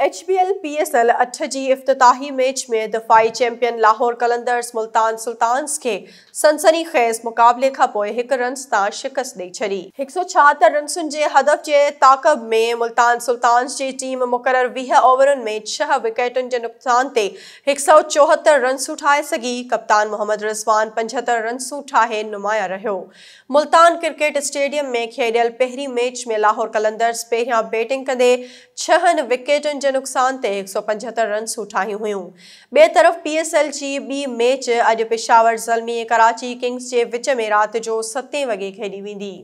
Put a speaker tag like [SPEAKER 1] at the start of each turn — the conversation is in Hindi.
[SPEAKER 1] H B L P S L अट्ठजी अफ्ताही मैच में दफ़ाई चैंपियन लाहौर कलंदर्स मुल्तान सुल्तान्स के सनसनी खेज़ मुक़ाबले का पोइ हिकु रन्स शिकस्त ॾेई छी एक सौ छहत्तर रनसन के हदफ़ के ताक़ब में मुल्तान सुल्तान्स की टीम मुकर वीह ओवर में छह विकेटन के नुक़सान से एक सौ चौहत्तर रनसू ठाहे सी कप्तान मोहम्मद रिज़वान पंजहत्तर रनसू ठाहे नुमाया रो मुल्तान क्रिकेट स्टेडियम में खेॾियल पेरी मैच में लाहौर कलंदर्स पैर बैटिंग कदे छह विकेटन જે નુકસાન તે એકસો પંજહત્તર રન્સ ઉઠાયું हुयूं ॿिए तरफ़ पी जी ॿी मैच अॼु पिशावर ज़लमी कराची किंग्स जे विच में रात जो सतें वॻे खेॾी वेंदी